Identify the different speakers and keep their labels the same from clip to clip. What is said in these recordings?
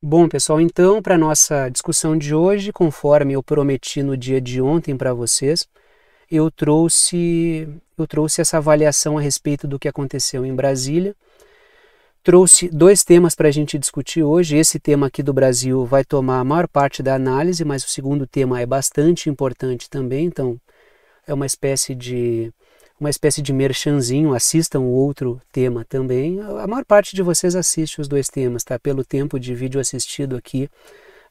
Speaker 1: Bom, pessoal, então, para nossa discussão de hoje, conforme eu prometi no dia de ontem para vocês, eu trouxe eu trouxe essa avaliação a respeito do que aconteceu em Brasília. Trouxe dois temas para a gente discutir hoje. Esse tema aqui do Brasil vai tomar a maior parte da análise, mas o segundo tema é bastante importante também, então é uma espécie de uma espécie de merchanzinho, assistam o outro tema também. A maior parte de vocês assiste os dois temas, tá? Pelo tempo de vídeo assistido aqui,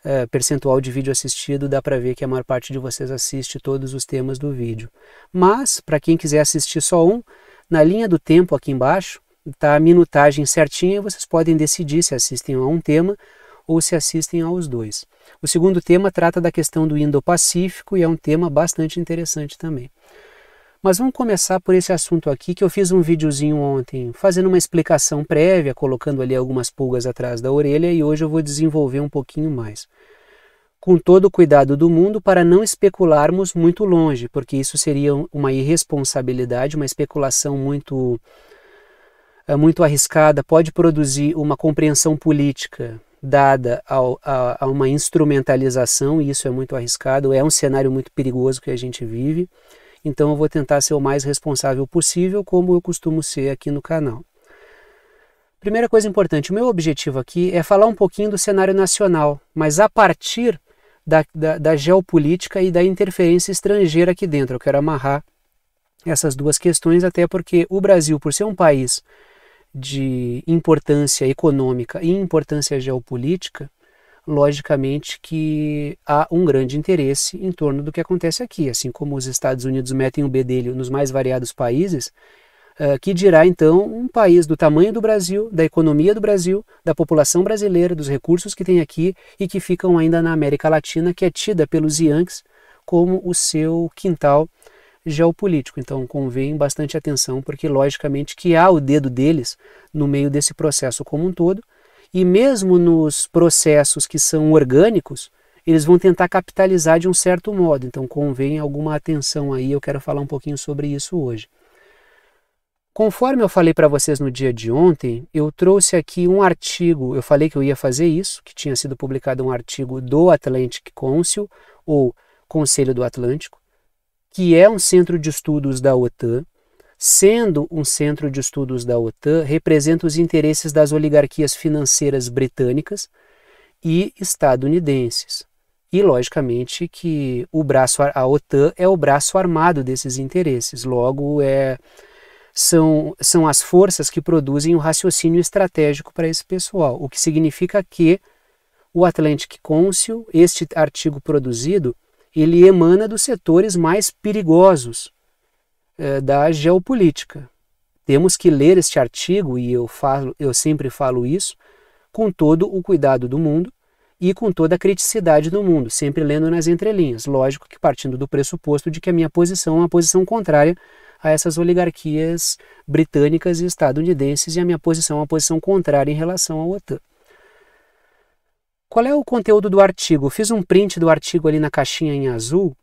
Speaker 1: é, percentual de vídeo assistido, dá para ver que a maior parte de vocês assiste todos os temas do vídeo. Mas, para quem quiser assistir só um, na linha do tempo aqui embaixo, tá a minutagem certinha, vocês podem decidir se assistem a um tema ou se assistem aos dois. O segundo tema trata da questão do Indo-Pacífico e é um tema bastante interessante também. Mas vamos começar por esse assunto aqui que eu fiz um videozinho ontem fazendo uma explicação prévia, colocando ali algumas pulgas atrás da orelha e hoje eu vou desenvolver um pouquinho mais. Com todo o cuidado do mundo para não especularmos muito longe, porque isso seria uma irresponsabilidade, uma especulação muito é, muito arriscada, pode produzir uma compreensão política dada ao, a, a uma instrumentalização, e isso é muito arriscado, é um cenário muito perigoso que a gente vive. Então eu vou tentar ser o mais responsável possível, como eu costumo ser aqui no canal. Primeira coisa importante, o meu objetivo aqui é falar um pouquinho do cenário nacional, mas a partir da, da, da geopolítica e da interferência estrangeira aqui dentro. Eu quero amarrar essas duas questões, até porque o Brasil, por ser um país de importância econômica e importância geopolítica, logicamente que há um grande interesse em torno do que acontece aqui. Assim como os Estados Unidos metem o bedelho nos mais variados países, uh, que dirá então um país do tamanho do Brasil, da economia do Brasil, da população brasileira, dos recursos que tem aqui e que ficam ainda na América Latina, que é tida pelos Yankees como o seu quintal geopolítico. Então convém bastante atenção, porque logicamente que há o dedo deles no meio desse processo como um todo e mesmo nos processos que são orgânicos, eles vão tentar capitalizar de um certo modo. Então convém alguma atenção aí, eu quero falar um pouquinho sobre isso hoje. Conforme eu falei para vocês no dia de ontem, eu trouxe aqui um artigo, eu falei que eu ia fazer isso, que tinha sido publicado um artigo do Atlantic Council, ou Conselho do Atlântico, que é um centro de estudos da OTAN, sendo um centro de estudos da OTAN, representa os interesses das oligarquias financeiras britânicas e estadunidenses. E, logicamente, que o braço a OTAN é o braço armado desses interesses, logo, é, são, são as forças que produzem o raciocínio estratégico para esse pessoal, o que significa que o Atlantic Council, este artigo produzido, ele emana dos setores mais perigosos eh, da geopolítica. Temos que ler este artigo, e eu, falo, eu sempre falo isso, com todo o cuidado do mundo e com toda a criticidade do mundo, sempre lendo nas entrelinhas. Lógico que partindo do pressuposto de que a minha posição é uma posição contrária a essas oligarquias britânicas e estadunidenses, e a minha posição é uma posição contrária em relação à OTAN. Qual é o conteúdo do artigo? fiz um print do artigo ali na caixinha em azul,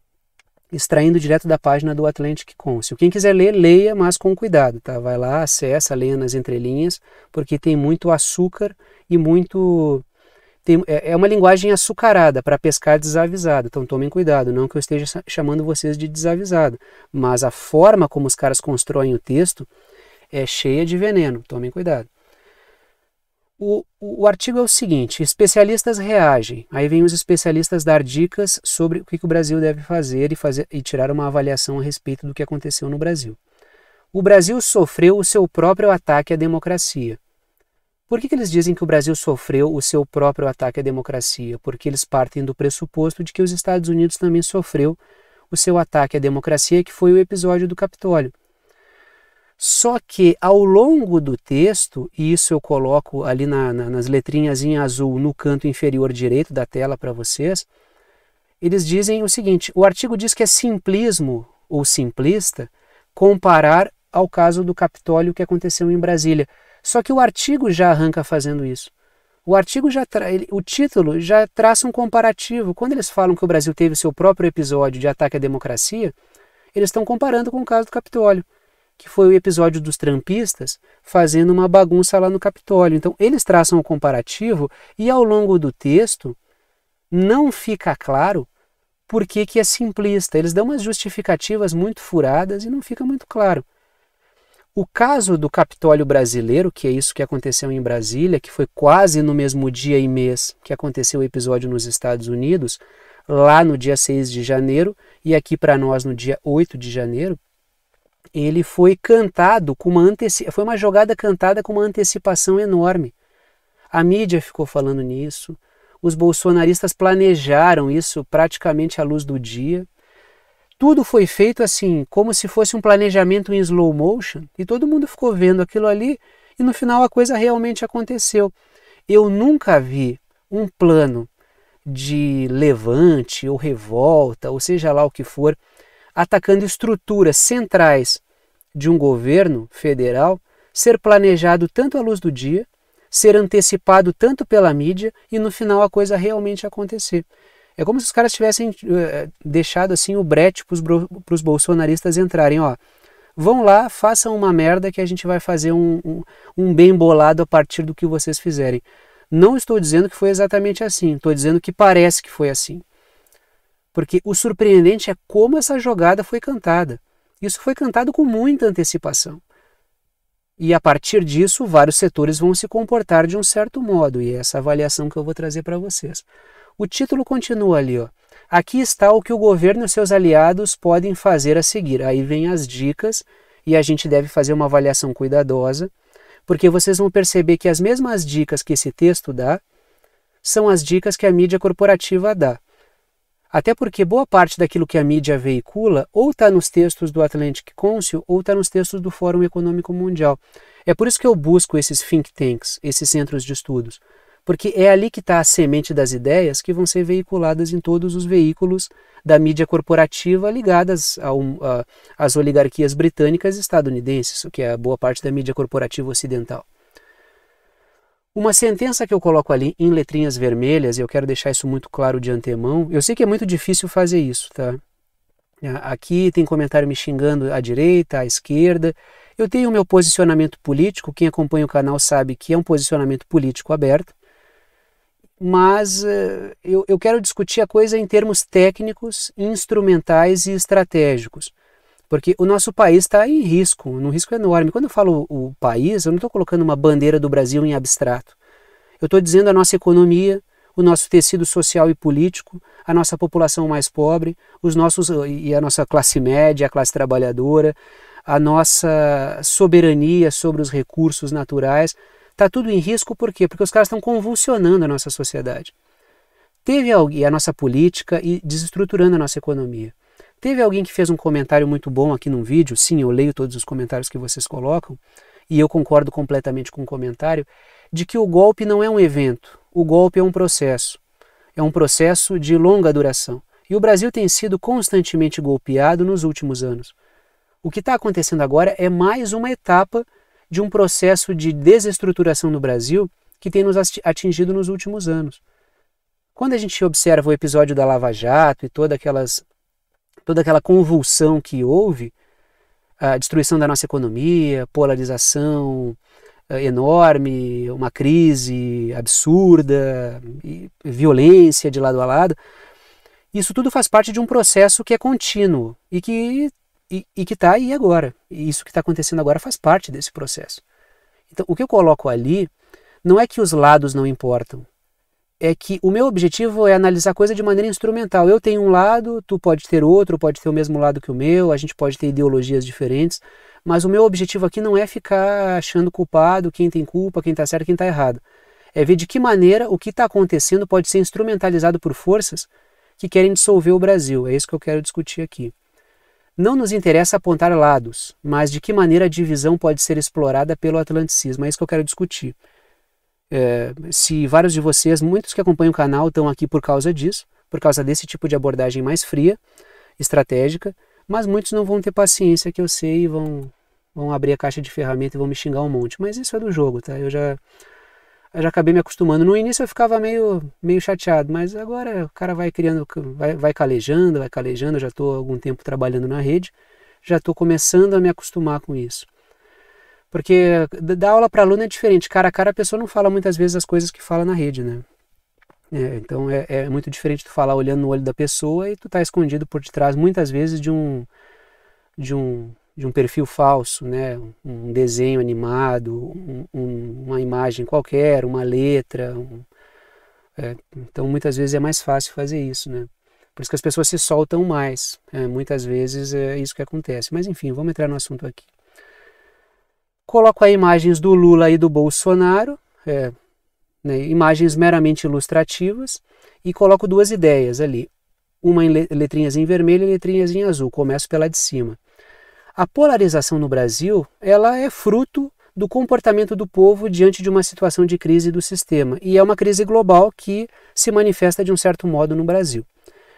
Speaker 1: extraindo direto da página do Atlantic Council. Quem quiser ler, leia, mas com cuidado, tá? Vai lá, acessa, leia nas entrelinhas, porque tem muito açúcar e muito... Tem, é, é uma linguagem açucarada para pescar desavisado, então tomem cuidado, não que eu esteja chamando vocês de desavisado, mas a forma como os caras constroem o texto é cheia de veneno, tomem cuidado o, o, artigo é o seguinte: especialistas reagem. Aí vem os especialistas dar dicas sobre o que, que o Brasil deve fazer e, fazer e tirar uma avaliação a respeito do que aconteceu no Brasil. O Brasil sofreu o seu próprio ataque à democracia. Por que, que eles dizem que o Brasil sofreu o seu próprio ataque à democracia? Porque eles partem do pressuposto de que os Estados Unidos também sofreu o seu ataque à democracia, que foi o episódio do Capitólio. Só que ao longo do texto, e isso eu coloco ali na, na, nas letrinhas em azul no canto inferior direito da tela para vocês, eles dizem o seguinte: o artigo diz que é simplismo ou simplista comparar ao caso do Capitólio que aconteceu em Brasília. Só que o artigo já arranca fazendo isso. O artigo já tra... o título já traça um comparativo. Quando eles falam que o Brasil teve o seu próprio episódio de ataque à democracia, eles estão comparando com o caso do Capitólio que foi o episódio dos trampistas fazendo uma bagunça lá no Capitólio. Então, eles traçam o um comparativo e ao longo do texto não fica claro por que, que é simplista. Eles dão umas justificativas muito furadas e não fica muito claro. O caso do Capitólio brasileiro, que é isso que aconteceu em Brasília, que foi quase no mesmo dia e mês que aconteceu o episódio nos Estados Unidos, lá no dia 6 de janeiro e aqui para nós no dia 8 de janeiro, ele foi cantado com uma antecipação, foi uma jogada cantada com uma antecipação enorme. A mídia ficou falando nisso, os bolsonaristas planejaram isso praticamente à luz do dia. Tudo foi feito assim, como se fosse um planejamento em slow motion, e todo mundo ficou vendo aquilo ali, e no final a coisa realmente aconteceu. Eu nunca vi um plano de levante ou revolta, ou seja lá o que for, atacando estruturas centrais de um governo federal, ser planejado tanto à luz do dia, ser antecipado tanto pela mídia e no final a coisa realmente acontecer. É como se os caras tivessem uh, deixado assim o brete para os bolsonaristas entrarem, ó. Vão lá, façam uma merda que a gente vai fazer um, um, um bem bolado a partir do que vocês fizerem. Não estou dizendo que foi exatamente assim, estou dizendo que parece que foi assim. Porque o surpreendente é como essa jogada foi cantada. Isso foi cantado com muita antecipação. E a partir disso, vários setores vão se comportar de um certo modo, e é essa avaliação que eu vou trazer para vocês. O título continua ali, ó. Aqui está o que o governo e seus aliados podem fazer a seguir. Aí vem as dicas e a gente deve fazer uma avaliação cuidadosa, porque vocês vão perceber que as mesmas dicas que esse texto dá são as dicas que a mídia corporativa dá. Até porque boa parte daquilo que a mídia veicula ou está nos textos do Atlantic Council ou está nos textos do Fórum Econômico Mundial. É por isso que eu busco esses think tanks, esses centros de estudos, porque é ali que está a semente das ideias que vão ser veiculadas em todos os veículos da mídia corporativa ligadas às oligarquias britânicas e estadunidenses, o que é boa parte da mídia corporativa ocidental. Uma sentença que eu coloco ali em letrinhas vermelhas, e eu quero deixar isso muito claro de antemão, eu sei que é muito difícil fazer isso, tá? Aqui tem comentário me xingando à direita, à esquerda. Eu tenho o meu posicionamento político, quem acompanha o canal sabe que é um posicionamento político aberto, mas eh, eu, eu quero discutir a coisa em termos técnicos, instrumentais e estratégicos. Porque o nosso país está em risco, num risco enorme. Quando eu falo o país, eu não estou colocando uma bandeira do Brasil em abstrato. Eu estou dizendo a nossa economia, o nosso tecido social e político, a nossa população mais pobre, os nossos eh, e a nossa classe média, a classe trabalhadora, a nossa soberania sobre os recursos naturais, está tudo em risco por quê? Porque os caras estão convulsionando a nossa sociedade. Teve alguém, a nossa política e desestruturando a nossa economia. Teve alguém que fez um comentário muito bom aqui num vídeo, sim, eu leio todos os comentários que vocês colocam, e eu concordo completamente com o comentário, de que o golpe não é um evento, o golpe é um processo. É um processo de longa duração. E o Brasil tem sido constantemente golpeado nos últimos anos. O que está acontecendo agora é mais uma etapa de um processo de desestruturação do Brasil que tem nos atingido nos últimos anos. Quando a gente observa o episódio da Lava Jato e todas aquelas toda aquela convulsão que houve, a destruição da nossa economia, polarização eh, enorme, uma crise absurda, violência de lado a lado, isso tudo faz parte de um processo que é contínuo e que e, e que está aí agora. E isso que está acontecendo agora faz parte desse processo. Então, o que eu coloco ali não é que os lados não importam é que o meu objetivo é analisar a coisa de maneira instrumental. Eu tenho um lado, tu pode ter outro, pode ter o mesmo lado que o meu, a gente pode ter ideologias diferentes, mas o meu objetivo aqui não é ficar achando culpado, quem tem culpa, quem está certo, quem está errado. É ver de que maneira o que está acontecendo pode ser instrumentalizado por forças que querem dissolver o Brasil. É isso que eu quero discutir aqui. Não nos interessa apontar lados, mas de que maneira a divisão pode ser explorada pelo atlanticismo. É isso que eu quero discutir. É, se vários de vocês, muitos que acompanham o canal, estão aqui por causa disso, por causa desse tipo de abordagem mais fria, estratégica, mas muitos não vão ter paciência, que eu sei, e vão, vão abrir a caixa de ferramenta e vão me xingar um monte. Mas isso é do jogo, tá? Eu já, eu já acabei me acostumando. No início eu ficava meio, meio chateado, mas agora o cara vai criando, vai, vai calejando, vai calejando. Eu já estou algum tempo trabalhando na rede, já estou começando a me acostumar com isso. Porque dar aula para aluno é diferente. Cara a cara, a pessoa não fala muitas vezes as coisas que fala na rede, né? É, então é, é, muito diferente tu falar olhando no olho da pessoa e tu tá escondido por detrás muitas vezes de um de um de um perfil falso, né? Um desenho animado, um, um, uma imagem qualquer, uma letra. Um, é, então muitas vezes é mais fácil fazer isso, né? Por isso que as pessoas se soltam mais. Né? muitas vezes é isso que acontece. Mas enfim, vamos entrar no assunto aqui. Coloco aí imagens do Lula e do Bolsonaro, é, né, imagens meramente ilustrativas, e coloco duas ideias ali. Uma em letrinhas em vermelho e letrinhas em azul. Começo pela de cima. A polarização no Brasil ela é fruto do comportamento do povo diante de uma situação de crise do sistema. E é uma crise global que se manifesta de um certo modo no Brasil.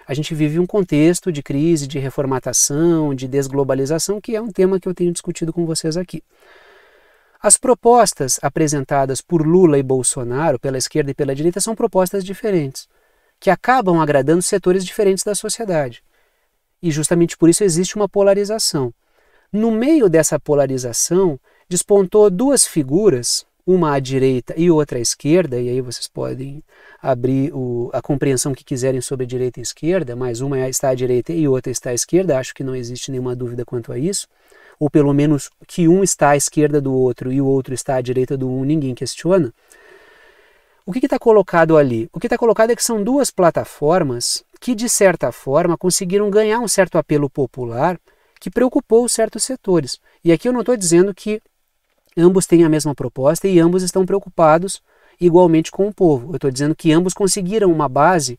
Speaker 1: A gente vive um contexto de crise, de reformatação, de desglobalização, que é um tema que eu tenho discutido com vocês aqui. As propostas apresentadas por Lula e Bolsonaro, pela esquerda e pela direita, são propostas diferentes, que acabam agradando setores diferentes da sociedade. E justamente por isso existe uma polarização. No meio dessa polarização, despontou duas figuras, uma à direita e outra à esquerda, e aí vocês podem abrir o, a compreensão que quiserem sobre a direita e a esquerda, mas uma está à direita e outra está à esquerda, acho que não existe nenhuma dúvida quanto a isso ou pelo menos que um está à esquerda do outro e o outro está à direita do um, ninguém questiona. O que está colocado ali? O que está colocado é que são duas plataformas que, de certa forma, conseguiram ganhar um certo apelo popular que preocupou certos setores. E aqui eu não estou dizendo que ambos têm a mesma proposta e ambos estão preocupados igualmente com o povo. Eu estou dizendo que ambos conseguiram uma base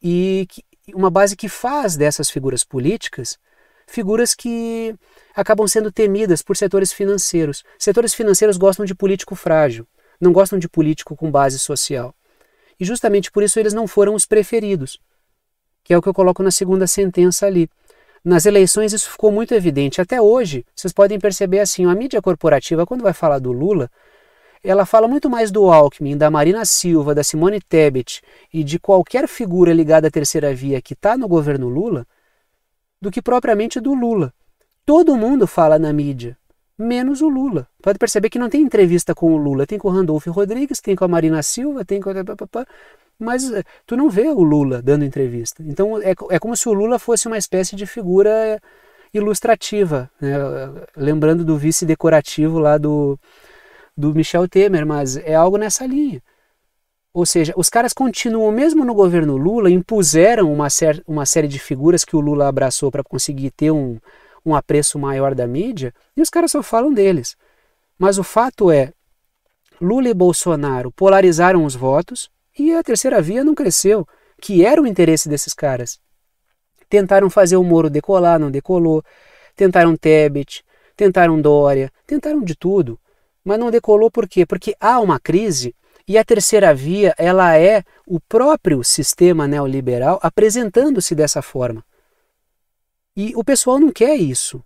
Speaker 1: e que, uma base que faz dessas figuras políticas figuras que acabam sendo temidas por setores financeiros. Setores financeiros gostam de político frágil, não gostam de político com base social. E justamente por isso eles não foram os preferidos, que é o que eu coloco na segunda sentença ali. Nas eleições isso ficou muito evidente. Até hoje, vocês podem perceber assim, a mídia corporativa, quando vai falar do Lula, ela fala muito mais do Alckmin, da Marina Silva, da Simone Tebet e de qualquer figura ligada à terceira via que está no governo Lula do que propriamente do Lula. Todo mundo fala na mídia, menos o Lula. Pode perceber que não tem entrevista com o Lula, tem com o Randolfo Rodrigues, tem com a Marina Silva, tem com. Mas eh, tu não vê o Lula dando entrevista. Então é, é como se o Lula fosse uma espécie de figura ilustrativa, né? lembrando do vice decorativo lá do, do Michel Temer, mas é algo nessa linha. Ou seja, os caras continuam, mesmo no governo Lula, impuseram uma, uma série de figuras que o Lula abraçou para conseguir ter um, um apreço maior da mídia, e os caras só falam deles. Mas o fato é, Lula e Bolsonaro polarizaram os votos e a terceira via não cresceu, que era o interesse desses caras. Tentaram fazer o Moro decolar, não decolou. Tentaram Tebet, tentaram Dória, tentaram de tudo. Mas não decolou por quê? Porque há uma crise e a terceira via, ela é o próprio sistema neoliberal apresentando-se dessa forma. E o pessoal não quer isso.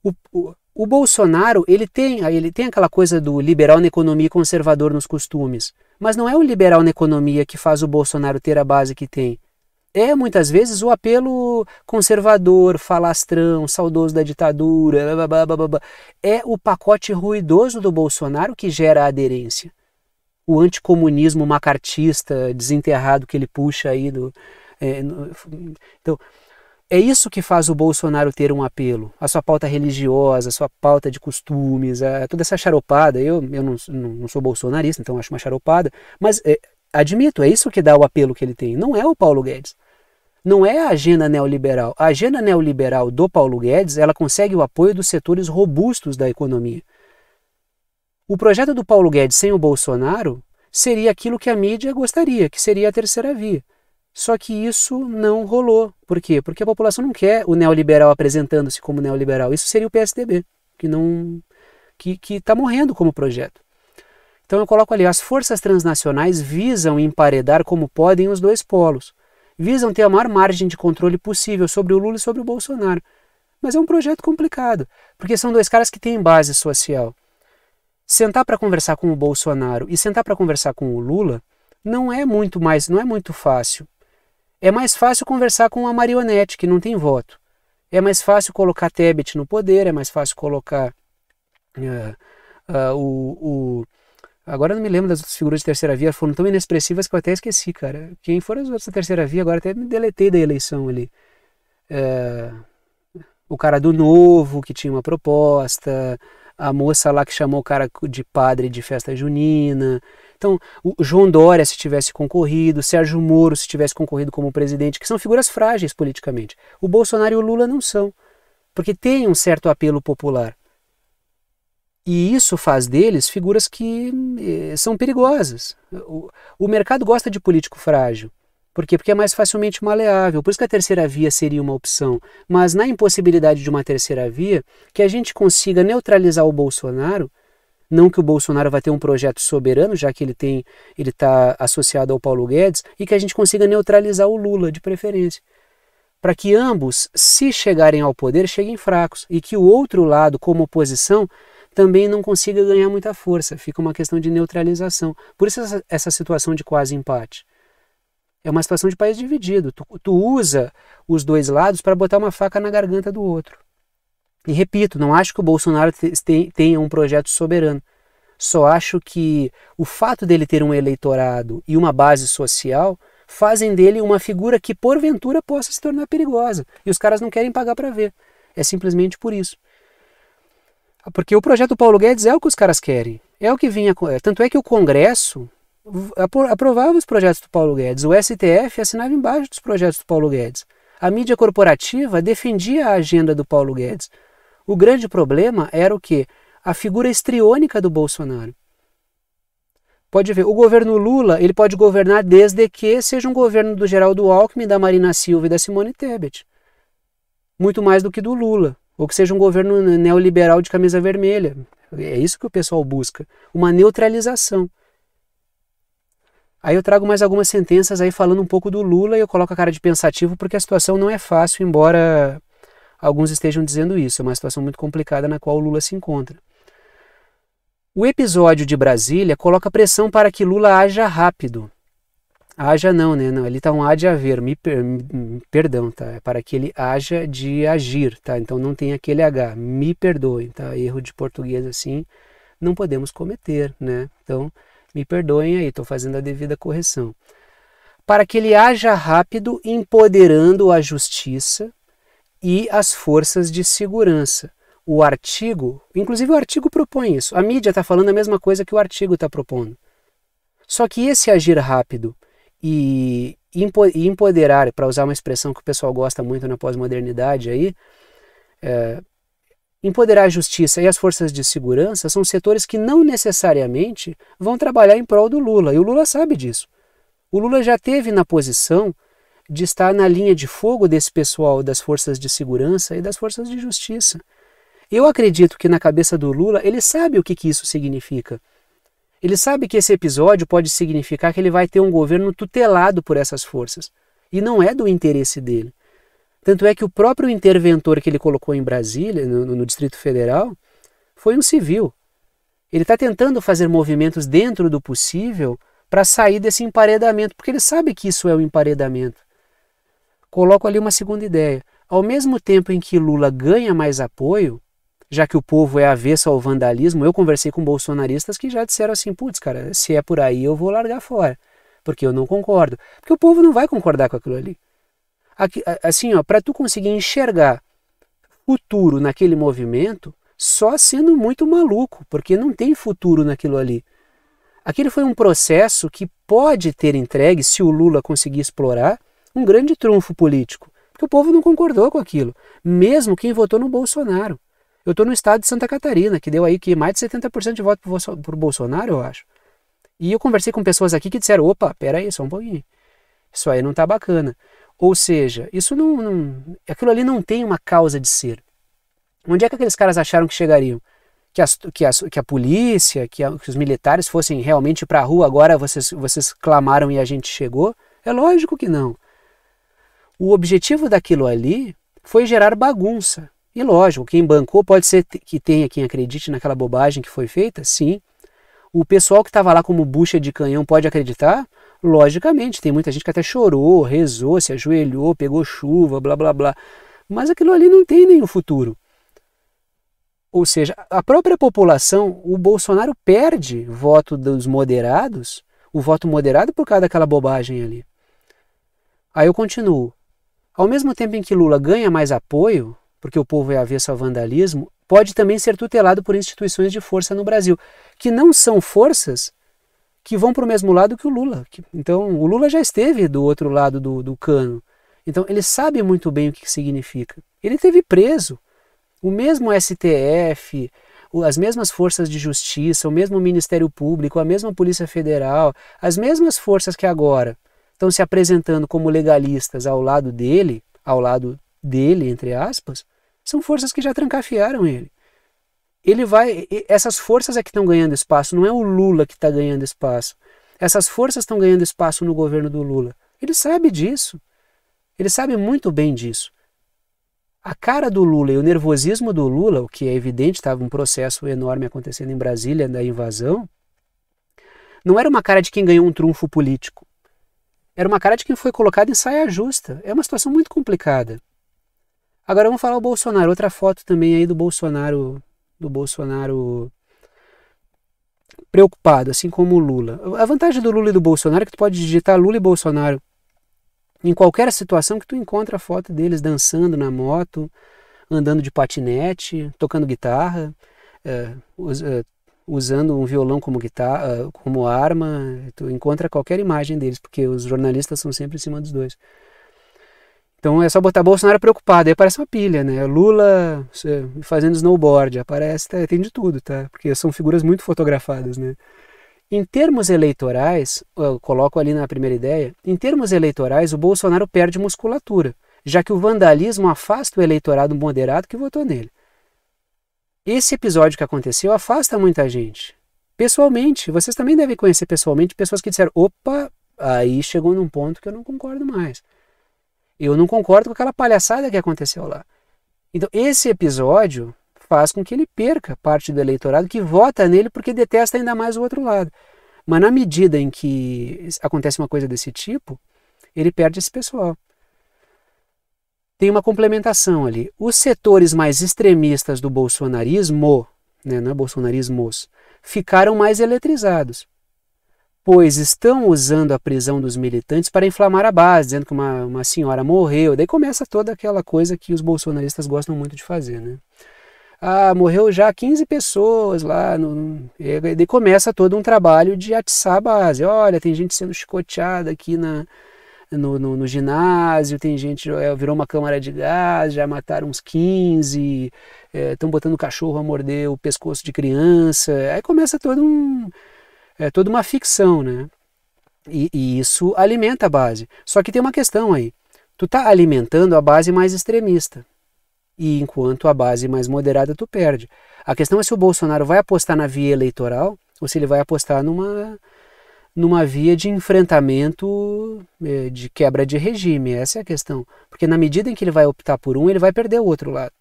Speaker 1: O, o, o, Bolsonaro, ele tem, ele tem aquela coisa do liberal na economia e conservador nos costumes. Mas não é o liberal na economia que faz o Bolsonaro ter a base que tem. É, muitas vezes, o apelo conservador, falastrão, saudoso da ditadura, blá, blá, blá, blá, blá. é o pacote ruidoso do Bolsonaro que gera a aderência o anticomunismo macartista desenterrado que ele puxa aí do. É, no, então, é isso que faz o Bolsonaro ter um apelo. A sua pauta religiosa, a sua pauta de costumes, a, toda essa charopada. Eu, eu não, não, sou bolsonarista, então acho uma charopada. Mas é, admito, é isso que dá o apelo que ele tem. Não é o Paulo Guedes. Não é a agenda neoliberal. A agenda neoliberal do Paulo Guedes, ela consegue o apoio dos setores robustos da economia. O projeto do Paulo Guedes sem o Bolsonaro seria aquilo que a mídia gostaria, que seria a terceira via. Só que isso não rolou. Por quê? Porque a população não quer o neoliberal apresentando-se como neoliberal. Isso seria o PSDB, que não que está morrendo como projeto. Então eu coloco ali, as forças transnacionais visam emparedar como podem os dois polos. Visam ter a maior margem de controle possível sobre o Lula e sobre o Bolsonaro. Mas é um projeto complicado, porque são dois caras que têm base social sentar para conversar com o Bolsonaro e sentar para conversar com o Lula não é muito mais, não é muito fácil. É mais fácil conversar com uma marionete que não tem voto. É mais fácil colocar Tebet no poder, é mais fácil colocar uh, uh, o, o, Agora não me lembro das outras figuras de terceira via, foram tão inexpressivas que eu até esqueci, cara. Quem foram as outras da terceira via, agora até me deletei da eleição ali. Uh, o cara do novo, que tinha uma proposta, a moça lá que chamou o cara de padre de festa junina. Então, o João Dória, se tivesse concorrido, Sérgio Moro, se tivesse concorrido como presidente, que são figuras frágeis politicamente. O Bolsonaro e o Lula não são, porque tem um certo apelo popular. E isso faz deles figuras que eh, são perigosas. O, o mercado gosta de político frágil. Por quê? Porque é mais facilmente maleável. Por isso que a terceira via seria uma opção. Mas na impossibilidade de uma terceira via, que a gente consiga neutralizar o Bolsonaro, não que o Bolsonaro vá ter um projeto soberano, já que ele tem, ele está associado ao Paulo Guedes, e que a gente consiga neutralizar o Lula de preferência. Para que ambos, se chegarem ao poder, cheguem fracos e que o outro lado, como oposição, também não consiga ganhar muita força. Fica uma questão de neutralização. Por isso essa, essa situação de quase empate. É uma situação de país dividido. Tu, tu usa os dois lados para botar uma faca na garganta do outro. E repito, não acho que o Bolsonaro te, tenha um projeto soberano. Só acho que o fato dele ter um eleitorado e uma base social fazem dele uma figura que porventura possa se tornar perigosa. E os caras não querem pagar para ver. É simplesmente por isso. Porque o projeto Paulo Guedes é o que os caras querem. É o que vinha. Tanto é que o Congresso aprovava os projetos do Paulo Guedes, o STF assinava embaixo dos projetos do Paulo Guedes, a mídia corporativa defendia a agenda do Paulo Guedes. O grande problema era o quê? A figura estriônica do Bolsonaro. Pode ver, o governo Lula ele pode governar desde que seja um governo do Geraldo Alckmin, da Marina Silva e da Simone Tebet. Muito mais do que do Lula. Ou que seja um governo neoliberal de camisa vermelha. É isso que o pessoal busca. Uma neutralização. Aí eu trago mais algumas sentenças aí falando um pouco do Lula e eu coloco a cara de pensativo porque a situação não é fácil, embora alguns estejam dizendo isso. É uma situação muito complicada na qual o Lula se encontra. O episódio de Brasília coloca pressão para que Lula haja rápido. Haja não, né? Não, ele está um há de haver, me, per, me perdão, tá? É para que ele haja de agir, tá? Então não tem aquele H, me perdoe, tá? Erro de português assim não podemos cometer, né? Então, me perdoem aí, estou fazendo a devida correção. Para que ele haja rápido, empoderando a justiça e as forças de segurança. O artigo, inclusive o artigo propõe isso. A mídia está falando a mesma coisa que o artigo está propondo. Só que esse agir rápido e empoderar, para usar uma expressão que o pessoal gosta muito na pós-modernidade aí, é, Empoderar a justiça e as forças de segurança são setores que não necessariamente vão trabalhar em prol do Lula, e o Lula sabe disso. O Lula já teve na posição de estar na linha de fogo desse pessoal das forças de segurança e das forças de justiça. Eu acredito que na cabeça do Lula ele sabe o que, que isso significa. Ele sabe que esse episódio pode significar que ele vai ter um governo tutelado por essas forças. E não é do interesse dele. Tanto é que o próprio interventor que ele colocou em Brasília, no, no Distrito Federal, foi um civil. Ele está tentando fazer movimentos dentro do possível para sair desse emparedamento, porque ele sabe que isso é o um emparedamento. Coloco ali uma segunda ideia. Ao mesmo tempo em que Lula ganha mais apoio, já que o povo é avesso ao vandalismo, eu conversei com bolsonaristas que já disseram assim: putz, cara, se é por aí eu vou largar fora, porque eu não concordo. Porque o povo não vai concordar com aquilo ali assim, ó, para tu conseguir enxergar futuro naquele movimento, só sendo muito maluco, porque não tem futuro naquilo ali. Aquele foi um processo que pode ter entregue, se o Lula conseguir explorar, um grande trunfo político, porque o povo não concordou com aquilo, mesmo quem votou no Bolsonaro. Eu estou no estado de Santa Catarina, que deu aí que mais de 70% de voto para o Bolsonaro, eu acho. E eu conversei com pessoas aqui que disseram: opa, peraí, só um pouquinho. Isso aí não está bacana. Ou seja, isso não, não, aquilo ali não tem uma causa de ser. Onde é que aqueles caras acharam que chegariam? Que, as, que, as, que a polícia, que, a, que os militares fossem realmente para a rua agora, vocês, vocês clamaram e a gente chegou? É lógico que não. O objetivo daquilo ali foi gerar bagunça. E lógico, quem bancou pode ser que tenha quem acredite naquela bobagem que foi feita, sim. O pessoal que estava lá como bucha de canhão pode acreditar? Logicamente, tem muita gente que até chorou, rezou, se ajoelhou, pegou chuva, blá blá blá. Mas aquilo ali não tem nenhum futuro. Ou seja, a própria população, o Bolsonaro perde voto dos moderados, o voto moderado por causa daquela bobagem ali. Aí eu continuo. Ao mesmo tempo em que Lula ganha mais apoio, porque o povo é avesso ao vandalismo, pode também ser tutelado por instituições de força no Brasil, que não são forças que vão para o mesmo lado que o Lula. Então, o Lula já esteve do outro lado do, do cano. Então, ele sabe muito bem o que significa. Ele teve preso. O mesmo STF, as mesmas forças de justiça, o mesmo Ministério Público, a mesma Polícia Federal, as mesmas forças que agora estão se apresentando como legalistas ao lado dele, ao lado dele, entre aspas, são forças que já trancafiaram ele ele vai. Essas forças é que estão ganhando espaço, não é o Lula que está ganhando espaço. Essas forças estão ganhando espaço no governo do Lula. Ele sabe disso. Ele sabe muito bem disso. A cara do Lula e o nervosismo do Lula, o que é evidente, estava um processo enorme acontecendo em Brasília da invasão, não era uma cara de quem ganhou um trunfo político. Era uma cara de quem foi colocado em saia justa. É uma situação muito complicada. Agora vamos falar o Bolsonaro. Outra foto também aí do Bolsonaro do Bolsonaro preocupado, assim como o Lula. A vantagem do Lula e do Bolsonaro é que tu pode digitar Lula e Bolsonaro em qualquer situação que tu encontra a foto deles dançando na moto, andando de patinete, tocando guitarra, é, é usando um violão como guitarra, é, como arma, tu encontra qualquer imagem deles, porque os jornalistas são sempre em cima dos dois. Então é só botar Bolsonaro preocupado, aí aparece uma pilha, né? Lula fazendo snowboard, aparece, tá, tem de tudo, tá? Porque são figuras muito fotografadas, né? Em termos eleitorais, eu coloco ali na primeira ideia, em termos eleitorais o Bolsonaro perde musculatura, já que o vandalismo afasta o eleitorado moderado que votou nele. Esse episódio que aconteceu afasta muita gente. Pessoalmente, vocês também devem conhecer pessoalmente pessoas que disseram: opa, aí chegou num ponto que eu não concordo mais. Eu não concordo com aquela palhaçada que aconteceu lá. Então, esse episódio faz com que ele perca parte do eleitorado que vota nele porque detesta ainda mais o outro lado. Mas na medida em que acontece uma coisa desse tipo, ele perde esse pessoal. Tem uma complementação ali. Os setores mais extremistas do bolsonarismo, né, não é bolsonarismos, ficaram mais eletrizados pois estão usando a prisão dos militantes para inflamar a base, dizendo que uma, uma senhora morreu. Daí começa toda aquela coisa que os bolsonaristas gostam muito de fazer, né? Ah, morreu já 15 pessoas lá. No... E daí começa todo um trabalho de atiçar a base. Olha, tem gente sendo chicoteada aqui na, no, no, no, ginásio, tem gente, é, virou uma câmara de gás, já mataram uns 15, estão é, botando cachorro a morder o pescoço de criança. Aí começa todo um, é toda uma ficção, né? E, e, isso alimenta a base. Só que tem uma questão aí. Tu tá alimentando a base mais extremista. E enquanto a base mais moderada tu perde. A questão é se o Bolsonaro vai apostar na via eleitoral ou se ele vai apostar numa, numa via de enfrentamento, é, de quebra de regime. Essa é a questão. Porque na medida em que ele vai optar por um, ele vai perder o outro lado.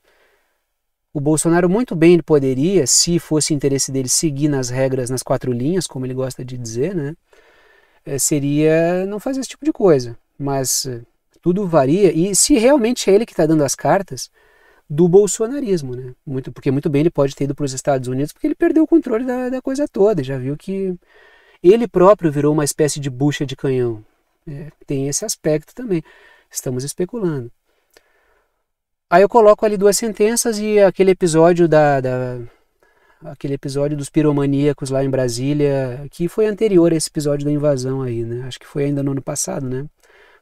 Speaker 1: O Bolsonaro muito bem ele poderia, se fosse interesse dele seguir nas regras, nas quatro linhas, como ele gosta de dizer, né? É, seria não fazer esse tipo de coisa. Mas é, tudo varia e se realmente é ele que está dando as cartas do bolsonarismo, né? Muito, porque muito bem ele pode ter ido para os Estados Unidos porque ele perdeu o controle da, da coisa toda, já viu que ele próprio virou uma espécie de bucha de canhão. É, tem esse aspecto também. Estamos especulando. Aí eu coloco ali duas sentenças e aquele episódio da, da aquele episódio dos piromaníacos lá em Brasília, que foi anterior a esse episódio da invasão aí, né? Acho que foi ainda no ano passado, né?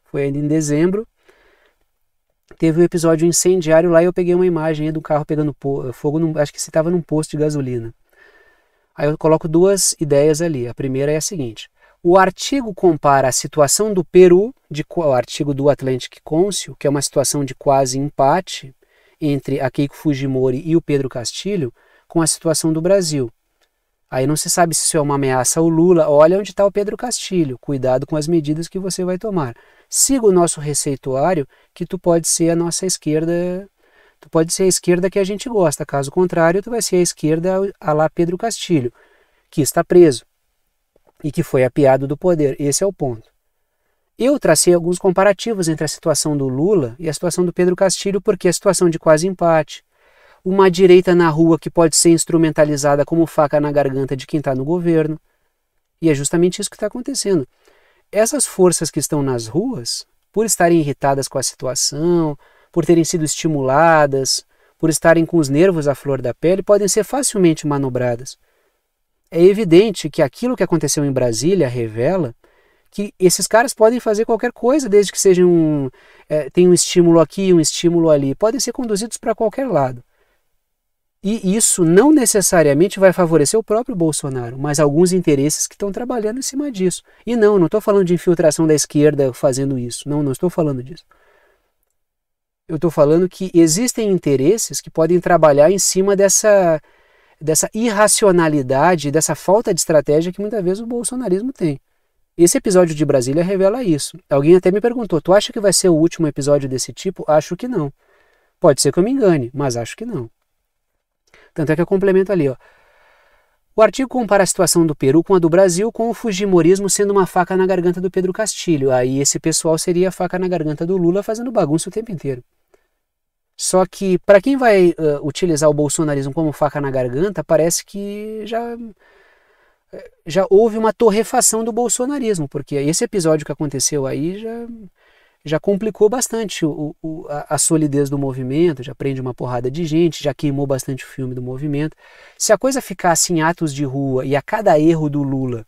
Speaker 1: Foi ainda em dezembro. Teve um episódio incendiário lá e eu peguei uma imagem do carro pegando fogo, num, acho que se estava num posto de gasolina. Aí eu coloco duas ideias ali. A primeira é a seguinte: o artigo compara a situação do Peru, de, o artigo do Atlantic Council, que é uma situação de quase empate entre a Keiko Fujimori e o Pedro Castilho, com a situação do Brasil. Aí não se sabe se isso é uma ameaça ao Lula. Olha onde está o Pedro Castilho. Cuidado com as medidas que você vai tomar. Siga o nosso receituário, que tu pode ser a nossa esquerda. Tu pode ser a esquerda que a gente gosta. Caso contrário, tu vai ser a esquerda a lá Pedro Castilho, que está preso e que foi apiado do poder. Esse é o ponto. Eu tracei alguns comparativos entre a situação do Lula e a situação do Pedro Castilho, porque a situação de quase empate, uma direita na rua que pode ser instrumentalizada como faca na garganta de quem está no governo, e é justamente isso que está acontecendo. Essas forças que estão nas ruas, por estarem irritadas com a situação, por terem sido estimuladas, por estarem com os nervos à flor da pele, podem ser facilmente manobradas é evidente que aquilo que aconteceu em Brasília revela que esses caras podem fazer qualquer coisa, desde que seja um, é, tem um estímulo aqui, um estímulo ali, podem ser conduzidos para qualquer lado. E isso não necessariamente vai favorecer o próprio Bolsonaro, mas alguns interesses que estão trabalhando em cima disso. E não, não estou falando de infiltração da esquerda fazendo isso. Não, não estou falando disso. Eu estou falando que existem interesses que podem trabalhar em cima dessa dessa irracionalidade, dessa falta de estratégia que muitas vezes o bolsonarismo tem. Esse episódio de Brasília revela isso. Alguém até me perguntou: tu acha que vai ser o último episódio desse tipo? Acho que não. Pode ser que eu me engane, mas acho que não. Tanto é que eu complemento ali, ó. O artigo compara a situação do Peru com a do Brasil, com o Fujimorismo sendo uma faca na garganta do Pedro Castilho. Aí esse pessoal seria a faca na garganta do Lula fazendo bagunça o tempo inteiro. Só que para quem vai uh, utilizar o bolsonarismo como faca na garganta, parece que já eh, já houve uma torrefação do bolsonarismo, porque esse episódio que aconteceu aí já já complicou bastante o, o, a, a solidez do movimento, já prende uma porrada de gente, já queimou bastante o filme do movimento. Se a coisa ficasse em atos de rua e a cada erro do Lula,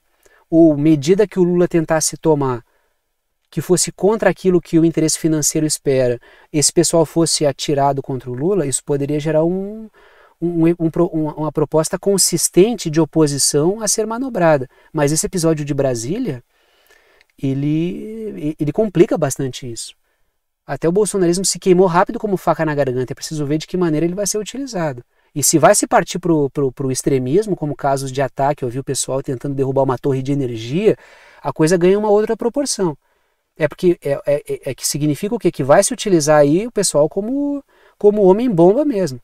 Speaker 1: ou medida que o Lula tentasse tomar, que fosse contra aquilo que o interesse financeiro espera, esse pessoal fosse atirado contra o Lula, isso poderia gerar um, um, um, uma proposta consistente de oposição a ser manobrada. Mas esse episódio de Brasília, ele, ele complica bastante isso. Até o bolsonarismo se queimou rápido como faca na garganta, é preciso ver de que maneira ele vai ser utilizado. E se vai se partir para o extremismo, como casos de ataque, eu vi o pessoal tentando derrubar uma torre de energia, a coisa ganha uma outra proporção. É porque é, é, é, é que significa o quê? Que vai se utilizar aí o pessoal como, como homem-bomba mesmo.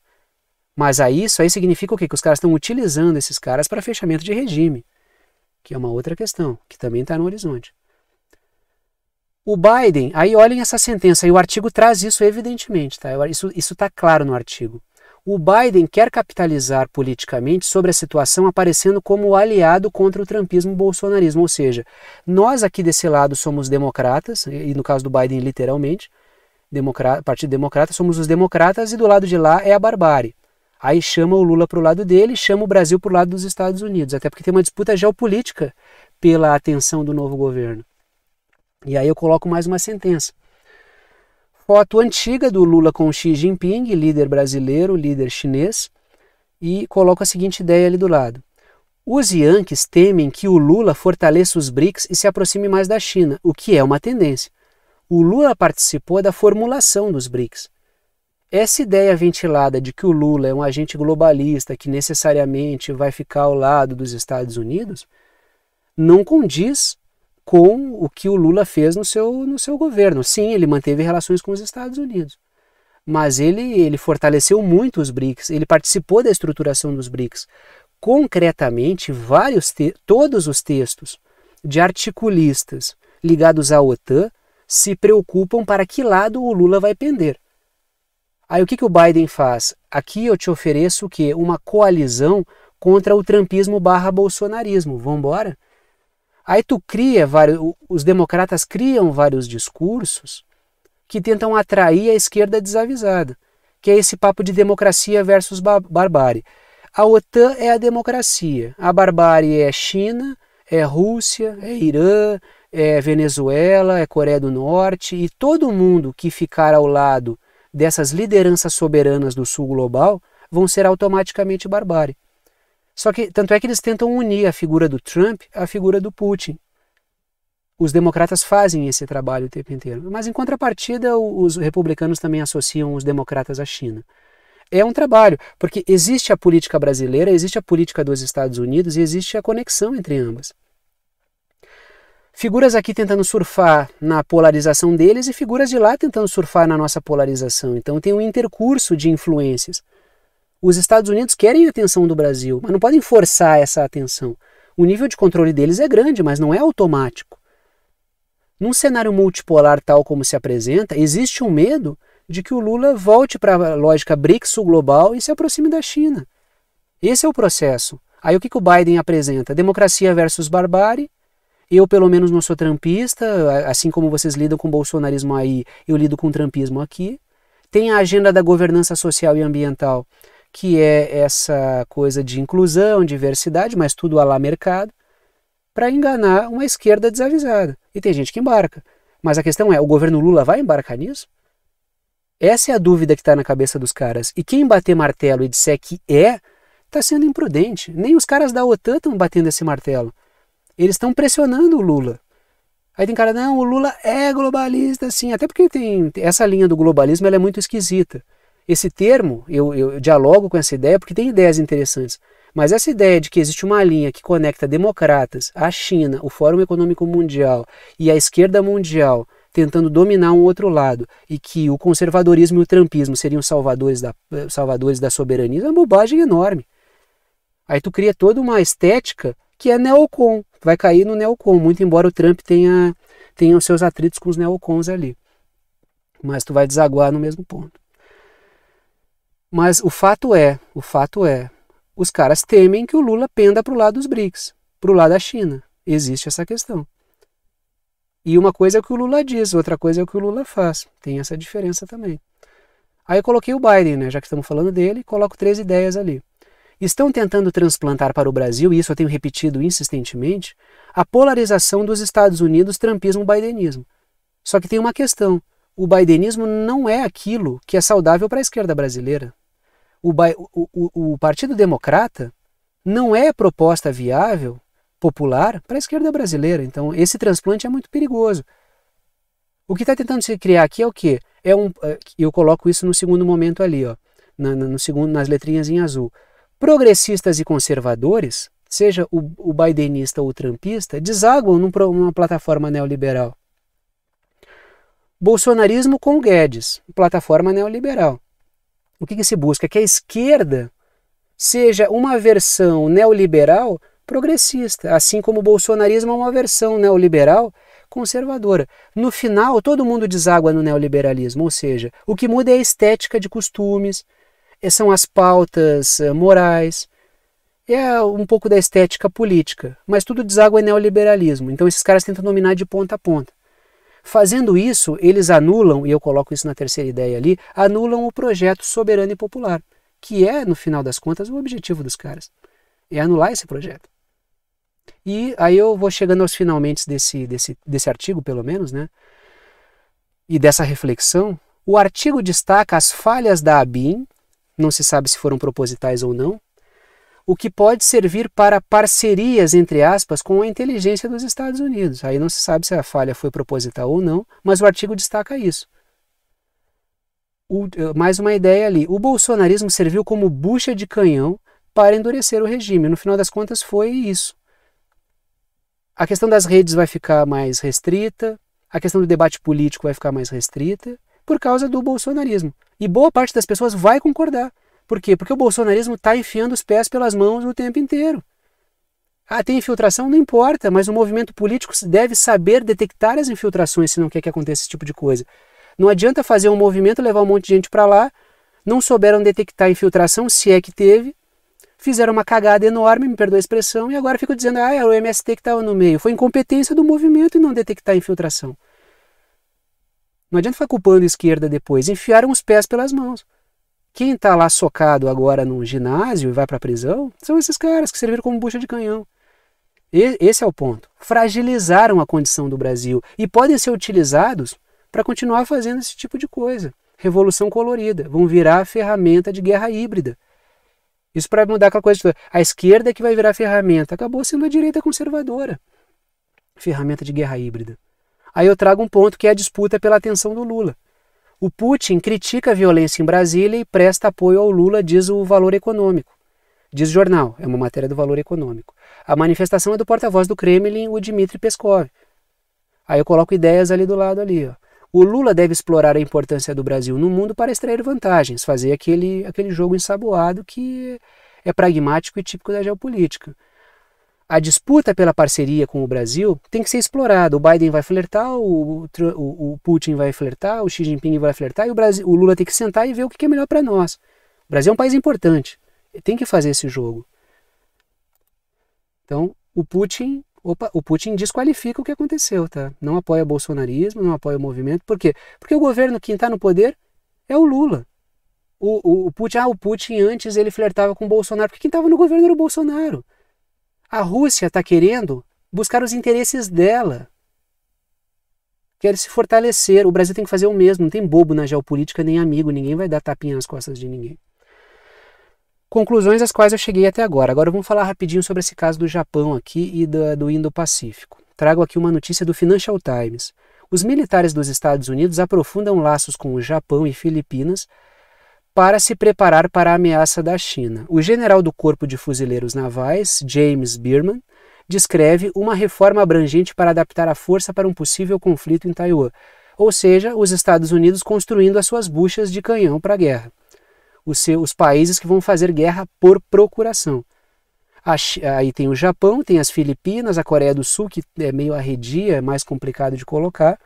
Speaker 1: Mas aí isso aí significa o quê? Que os caras estão utilizando esses caras para fechamento de regime, que é uma outra questão, que também está no horizonte. O Biden, aí olhem essa sentença, e o artigo traz isso evidentemente, tá? Isso está claro no artigo o Biden quer capitalizar politicamente sobre a situação aparecendo como aliado contra o trumpismo bolsonarismo, ou seja, nós aqui desse lado somos democratas, e no caso do Biden literalmente, democrata, Partido Democrata, somos os democratas e do lado de lá é a barbárie. Aí chama o Lula para o lado dele, chama o Brasil para o lado dos Estados Unidos, até porque tem uma disputa geopolítica pela atenção do novo governo. E aí eu coloco mais uma sentença foto antiga do Lula com Xi Jinping, líder brasileiro, líder chinês, e coloco a seguinte ideia ali do lado. Os Yankees temem que o Lula fortaleça os BRICS e se aproxime mais da China, o que é uma tendência. O Lula participou da formulação dos BRICS. Essa ideia ventilada de que o Lula é um agente globalista que necessariamente vai ficar ao lado dos Estados Unidos não condiz com o que o Lula fez no seu, no seu governo. Sim, ele manteve relações com os Estados Unidos, mas ele, ele fortaleceu muito os BRICS, ele participou da estruturação dos BRICS. Concretamente, vários todos os textos de articulistas ligados à OTAN se preocupam para que lado o Lula vai pender. Aí o que, que o Biden faz? Aqui eu te ofereço o quê? Uma coalizão contra o trumpismo barra bolsonarismo. Vamos embora? Aí tu cria vários, os democratas criam vários discursos que tentam atrair a esquerda desavisada, que é esse papo de democracia versus bar barbárie. A OTAN é a democracia, a barbárie é China, é Rússia, é Irã, é Venezuela, é Coreia do Norte e todo mundo que ficar ao lado dessas lideranças soberanas do sul global vão ser automaticamente barbárie. Só que tanto é que eles tentam unir a figura do Trump à figura do Putin. Os democratas fazem esse trabalho o tempo inteiro. Mas em contrapartida, os republicanos também associam os democratas à China. É um trabalho, porque existe a política brasileira, existe a política dos Estados Unidos e existe a conexão entre ambas. Figuras aqui tentando surfar na polarização deles e figuras de lá tentando surfar na nossa polarização. Então tem um intercurso de influências. Os Estados Unidos querem a atenção do Brasil, mas não podem forçar essa atenção. O nível de controle deles é grande, mas não é automático. Num cenário multipolar tal como se apresenta, existe um medo de que o Lula volte para a lógica BRICS global e se aproxime da China. Esse é o processo. Aí o que, que o Biden apresenta? Democracia versus barbárie. Eu, pelo menos, não sou trampista, assim como vocês lidam com bolsonarismo aí, eu lido com trampismo aqui. Tem a agenda da governança social e ambiental, que é essa coisa de inclusão, diversidade, mas tudo a lá mercado, para enganar uma esquerda desavisada. E tem gente que embarca. Mas a questão é, o governo Lula vai embarcar nisso? Essa é a dúvida que está na cabeça dos caras. E quem bater martelo e disser que é, está sendo imprudente. Nem os caras da OTAN estão batendo esse martelo. Eles estão pressionando o Lula. Aí tem cara, não, o Lula é globalista, sim. Até porque tem essa linha do globalismo ela é muito esquisita. Esse termo, eu, eu dialogo com essa ideia porque tem ideias interessantes. Mas essa ideia de que existe uma linha que conecta democratas, a China, o Fórum Econômico Mundial e a esquerda mundial tentando dominar um outro lado e que o conservadorismo e o trumpismo seriam salvadores da, eh, salvadores da soberania é uma bobagem enorme. Aí tu cria toda uma estética que é neocon, vai cair no neocon, muito embora o Trump tenha, tenha os seus atritos com os neocons ali. Mas tu vai desaguar no mesmo ponto. Mas o fato é, o fato é, os caras temem que o Lula penda para o lado dos BRICS, para o lado da China. Existe essa questão. E uma coisa é o que o Lula diz, outra coisa é o que o Lula faz. Tem essa diferença também. Aí eu coloquei o Biden, né, já que estamos falando dele, coloco três ideias ali. Estão tentando transplantar para o Brasil, e isso eu tenho repetido insistentemente, a polarização dos Estados Unidos, trampismo-bidenismo. Só que tem uma questão: o bidenismo não é aquilo que é saudável para a esquerda brasileira o, o, o, Partido Democrata não é proposta viável, popular, para a esquerda brasileira. Então, esse transplante é muito perigoso. O que está tentando se criar aqui é o quê? É um, é, eu coloco isso no segundo momento ali, ó, na, no segundo, nas letrinhas em azul. Progressistas e conservadores, seja o, o bidenista ou o trumpista, desaguam num, numa plataforma neoliberal. Bolsonarismo com Guedes, plataforma neoliberal. O que, que se busca? Que a esquerda seja uma versão neoliberal progressista, assim como o bolsonarismo é uma versão neoliberal conservadora. No final, todo mundo deságua no neoliberalismo, ou seja, o que muda é a estética de costumes, é, são as pautas eh, morais, é ah, um pouco da estética política, mas tudo deságua em é neoliberalismo. Então esses caras tentam dominar de ponta a ponta. Fazendo isso, eles anulam, e eu coloco isso na terceira ideia ali, anulam o projeto soberano e popular, que é, no final das contas, o objetivo dos caras. É anular esse projeto. E aí eu vou chegando aos finalmente desse, desse, desse artigo, pelo menos, né? E dessa reflexão. O artigo destaca as falhas da ABIN, não se sabe se foram propositais ou não, o que pode servir para parcerias, entre aspas, com a inteligência dos Estados Unidos. Aí não se sabe se a falha foi proposital ou não, mas o artigo destaca isso. O, eh, mais uma ideia ali. O bolsonarismo serviu como bucha de canhão para endurecer o regime. No final das contas, foi isso. A questão das redes vai ficar mais restrita, a questão do debate político vai ficar mais restrita por causa do bolsonarismo. E boa parte das pessoas vai concordar. Por quê? Porque o bolsonarismo está enfiando os pés pelas mãos o tempo inteiro. Ah, tem infiltração? Não importa, mas o movimento político deve saber detectar as infiltrações se não quer que aconteça esse tipo de coisa. Não adianta fazer um movimento, levar um monte de gente para lá, não souberam detectar a infiltração, se é que teve, fizeram uma cagada enorme, me perdoa a expressão, e agora ficam dizendo, ah, era é o MST que estava tá no meio. Foi incompetência do movimento em não detectar a infiltração. Não adianta ficar culpando a esquerda depois. Enfiaram os pés pelas mãos. Quem está lá socado agora num ginásio e vai para a prisão são esses caras que serviram como bucha de canhão. E, esse é o ponto. Fragilizaram a condição do Brasil e podem ser utilizados para continuar fazendo esse tipo de coisa. Revolução colorida. Vão virar ferramenta de guerra híbrida. Isso para mudar aquela coisa de, a esquerda é que vai virar ferramenta. Acabou sendo a direita conservadora. Ferramenta de guerra híbrida. Aí eu trago um ponto que é a disputa pela atenção do Lula. O Putin critica a violência em Brasília e presta apoio ao Lula, diz o Valor Econômico. Diz o jornal, é uma matéria do Valor Econômico. A manifestação é do porta-voz do Kremlin, o Dmitry Peskov. Aí eu coloco ideias ali do lado ali, ó. O Lula deve explorar a importância do Brasil no mundo para extrair vantagens, fazer aquele, aquele jogo ensaboado que é pragmático e típico da geopolítica a disputa pela parceria com o Brasil tem que ser explorada. O Biden vai flertar, o, o, o, Putin vai flertar, o Xi Jinping vai flertar e o, Brasil, o Lula tem que sentar e ver o que é melhor para nós. O Brasil é um país importante, tem que fazer esse jogo. Então, o Putin, opa, o Putin desqualifica o que aconteceu, tá? Não apoia o bolsonarismo, não apoia o movimento. Por quê? Porque o governo que está no poder é o Lula. O, o, o Putin, ah, o Putin antes ele flertava com o Bolsonaro, porque quem estava no governo era o Bolsonaro. A Rússia está querendo buscar os interesses dela. Quer se fortalecer. O Brasil tem que fazer o mesmo. Não tem bobo na geopolítica, nem amigo. Ninguém vai dar tapinha nas costas de ninguém. Conclusões às quais eu cheguei até agora. Agora vamos falar rapidinho sobre esse caso do Japão aqui e do, do Indo-Pacífico. Trago aqui uma notícia do Financial Times. Os militares dos Estados Unidos aprofundam laços com o Japão e Filipinas para se preparar para a ameaça da China. O general do Corpo de Fuzileiros Navais, James Bierman, descreve uma reforma abrangente para adaptar a força para um possível conflito em Taiwan, ou seja, os Estados Unidos construindo as suas buchas de canhão para a guerra. Os, os países que vão fazer guerra por procuração. Aí tem o Japão, tem as Filipinas, a Coreia do Sul, que é meio arredia, é mais complicado de colocar,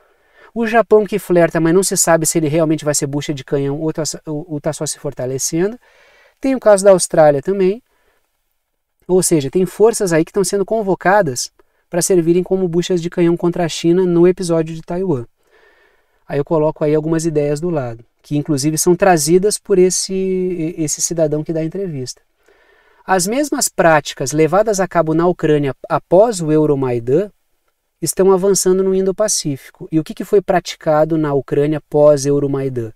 Speaker 1: o Japão que flerta, mas não se sabe se ele realmente vai ser bucha de canhão ou está tá só se fortalecendo. Tem o caso da Austrália também. Ou seja, tem forças aí que estão sendo convocadas para servirem como buchas de canhão contra a China no episódio de Taiwan. Aí eu coloco aí algumas ideias do lado, que inclusive são trazidas por esse, esse cidadão que dá a entrevista. As mesmas práticas levadas a cabo na Ucrânia após o Euromaidan, estão avançando no Indo-Pacífico. E o que, foi praticado na Ucrânia pós-Euromaidan?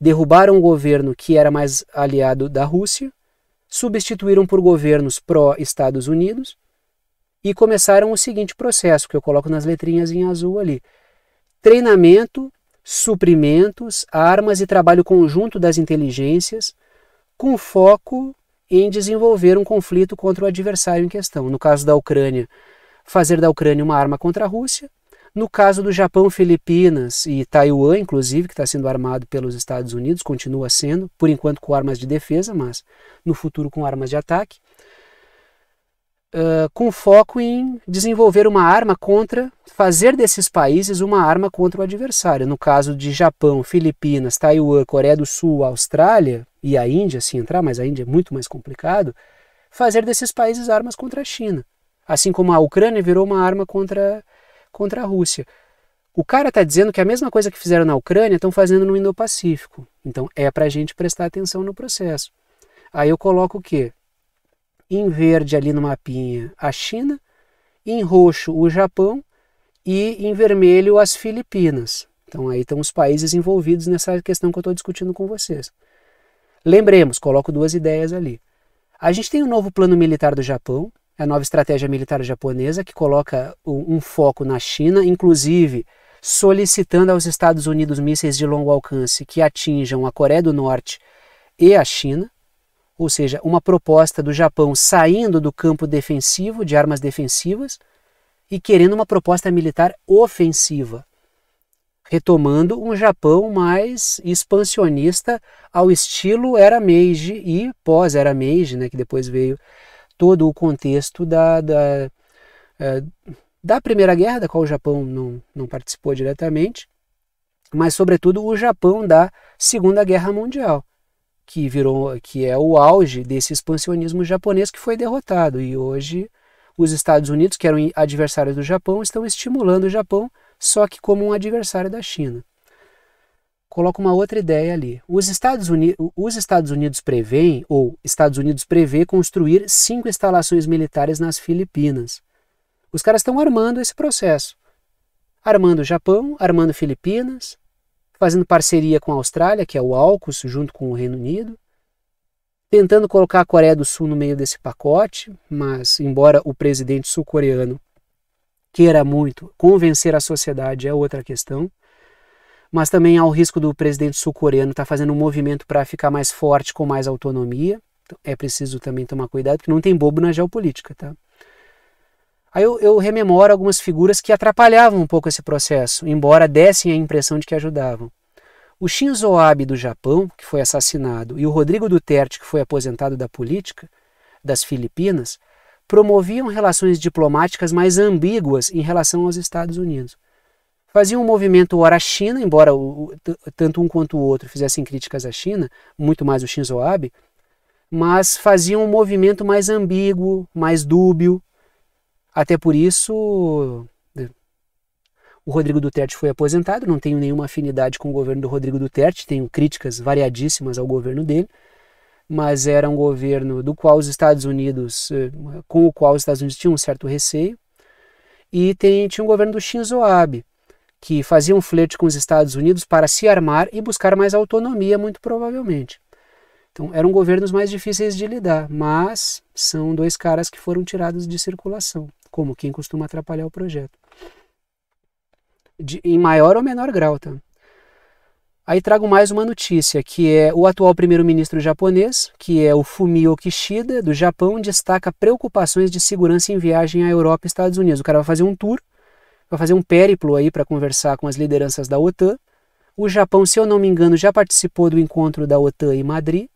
Speaker 1: Derrubaram o governo que era mais aliado da Rússia, substituíram por governos pró-Estados Unidos e começaram o seguinte processo, que eu coloco nas letrinhas em azul ali: treinamento, suprimentos, armas e trabalho conjunto das inteligências, com foco em desenvolver um conflito contra o adversário em questão. No caso da Ucrânia, fazer da Ucrânia uma arma contra a Rússia. No caso do Japão, Filipinas e Taiwan, inclusive, que está sendo armado pelos Estados Unidos, continua sendo, por enquanto com armas de defesa, mas no futuro com armas de ataque, uh, com foco em desenvolver uma arma contra, fazer desses países uma arma contra o adversário. No caso de Japão, Filipinas, Taiwan, Coreia do Sul, Austrália e a Índia, se entrar, mas a Índia é muito mais complicado, fazer desses países armas contra a China. Assim como a Ucrânia virou uma arma contra, contra a Rússia. O cara está dizendo que a mesma coisa que fizeram na Ucrânia estão fazendo no Indo-Pacífico. Então é para a gente prestar atenção no processo. Aí eu coloco o quê? Em verde ali no mapinha a China, em roxo o Japão e em vermelho as Filipinas. Então aí estão os países envolvidos nessa questão que eu estou discutindo com vocês. Lembremos, coloco duas ideias ali. A gente tem um novo plano militar do Japão, é a nova estratégia militar japonesa, que coloca um foco na China, inclusive solicitando aos Estados Unidos mísseis de longo alcance que atinjam a Coreia do Norte e a China, ou seja, uma proposta do Japão saindo do campo defensivo, de armas defensivas, e querendo uma proposta militar ofensiva, retomando um Japão mais expansionista ao estilo era Meiji e pós-era Meiji, né, que depois veio todo o contexto da, da, é, da Primeira Guerra, da qual o Japão não, não participou diretamente, mas sobretudo o Japão da Segunda Guerra Mundial, que virou que é o auge desse expansionismo japonês que foi derrotado e hoje os Estados Unidos, que eram adversários do Japão, estão estimulando o Japão só que como um adversário da China coloca uma outra ideia ali. Os Estados, Unidos, os Estados Unidos prevêem, ou Estados Unidos prevê construir cinco instalações militares nas Filipinas. Os caras estão armando esse processo. Armando o Japão, armando Filipinas, fazendo parceria com a Austrália, que é o AUKUS, junto com o Reino Unido, tentando colocar a Coreia do Sul no meio desse pacote, mas embora o presidente sul-coreano queira muito convencer a sociedade é outra questão mas também há o risco do presidente sul-coreano estar tá fazendo um movimento para ficar mais forte, com mais autonomia. Então, é preciso também tomar cuidado, que não tem bobo na geopolítica, tá? Aí eu, eu, rememoro algumas figuras que atrapalhavam um pouco esse processo, embora dessem a impressão de que ajudavam. O Shinzo Abe do Japão, que foi assassinado, e o Rodrigo Duterte, que foi aposentado da política das Filipinas, promoviam relações diplomáticas mais ambíguas em relação aos Estados Unidos faziam um movimento ora China, embora o, tanto um quanto o outro fizessem críticas à China, muito mais o Shinzo Abe, mas faziam um movimento mais ambíguo, mais dúbio. Até por isso, o Rodrigo Duterte foi aposentado, não tenho nenhuma afinidade com o governo do Rodrigo Duterte, tenho críticas variadíssimas ao governo dele, mas era um governo do qual os Estados Unidos, eh, com o qual os Estados Unidos tinham um certo receio, e tem, tinha um governo do Shinzo Abe, que fazia um flerte com os Estados Unidos para se armar e buscar mais autonomia, muito provavelmente. Então, eram governos mais difíceis de lidar, mas são dois caras que foram tirados de circulação, como quem costuma atrapalhar o projeto. De, em maior ou menor grau, tá? Aí trago mais uma notícia, que é o atual primeiro-ministro japonês, que é o Fumio Kishida, do Japão, destaca preocupações de segurança em viagem à Europa e Estados Unidos. O cara vai fazer um tour vai fazer um périplo aí para conversar com as lideranças da OTAN. O Japão, se eu não me engano, já participou do encontro da OTAN em Madrid.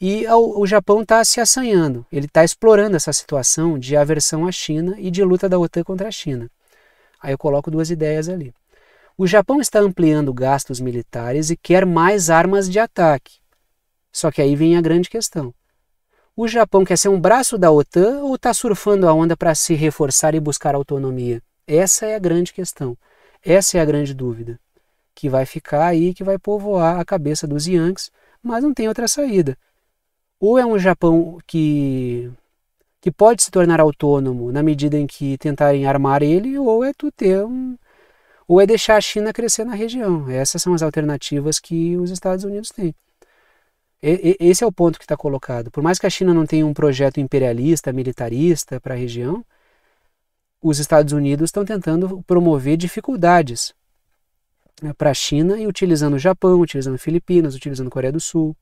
Speaker 1: E o Japão está se assanhando, ele está explorando essa situação de aversão à China e de luta da OTAN contra a China. Aí eu coloco duas ideias ali. O Japão está ampliando gastos militares e quer mais armas de ataque. Só que aí vem a grande questão. O Japão quer ser um braço da OTAN ou está surfando a onda para se reforçar e buscar autonomia? Essa é a grande questão. Essa é a grande dúvida que vai ficar aí, que vai povoar a cabeça dos Yankees, mas não tem outra saída. Ou é um Japão que que pode se tornar autônomo na medida em que tentarem armar ele, ou é tu ter um ou é deixar a China crescer na região. Essas são as alternativas que os Estados Unidos têm. E, e, esse é o ponto que está colocado. Por mais que a China não tenha um projeto imperialista, militarista para a região, os Estados Unidos estão tentando promover dificuldades né, para a China e utilizando o Japão, utilizando Filipinas, utilizando Coreia do Sul,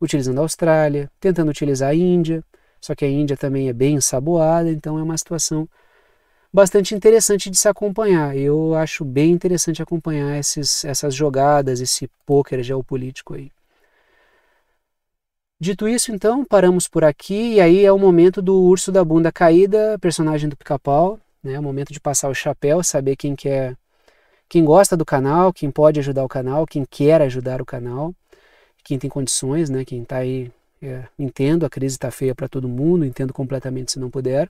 Speaker 1: utilizando a Austrália, tentando utilizar a Índia. Só que a Índia também é bem ensaboada, então é uma situação bastante interessante de se acompanhar. Eu acho bem interessante acompanhar esses, essas jogadas, esse pôquer geopolítico aí. Dito isso, então, paramos por aqui e aí é o momento do urso da bunda caída, personagem do pica-pau, né? É o momento de passar o chapéu, saber quem quer, é, quem gosta do canal, quem pode ajudar o canal, quem quer ajudar o canal, quem tem condições, né? Quem está aí, é, entendo, a crise está feia para todo mundo, entendo completamente se não puder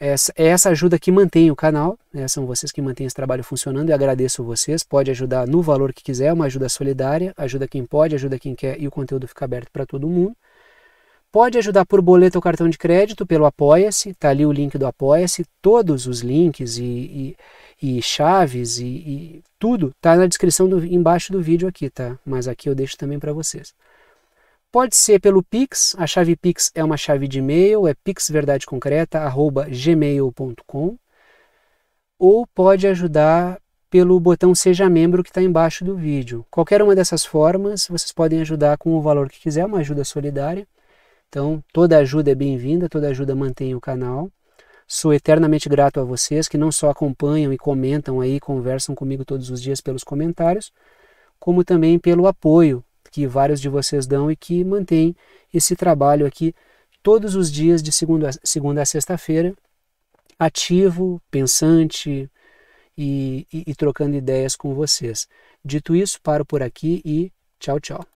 Speaker 1: é essa ajuda que mantém o canal, né? são vocês que mantêm esse trabalho funcionando e agradeço vocês. Pode ajudar no valor que quiser, uma ajuda solidária, ajuda quem pode, ajuda quem quer e o conteúdo fica aberto para todo mundo. Pode ajudar por boleto ou cartão de crédito pelo Apoia-se, tá ali o link do Apoia-se, todos os links e, e, e chaves e, e, tudo tá na descrição do, embaixo do vídeo aqui, tá? Mas aqui eu deixo também para vocês. Pode ser pelo Pix, a chave Pix é uma chave de e-mail, é pixverdadeconcreta.gmail.com ou pode ajudar pelo botão Seja Membro que está embaixo do vídeo. Qualquer uma dessas formas, vocês podem ajudar com o valor que quiser, uma ajuda solidária. Então, toda ajuda é bem-vinda, toda ajuda mantém o canal. Sou eternamente grato a vocês que não só acompanham e comentam aí, conversam comigo todos os dias pelos comentários, como também pelo apoio que vários de vocês dão e que mantém esse trabalho aqui todos os dias, de segunda a, segunda a sexta-feira, ativo, pensante e, e, e trocando ideias com vocês. Dito isso, paro por aqui e tchau, tchau.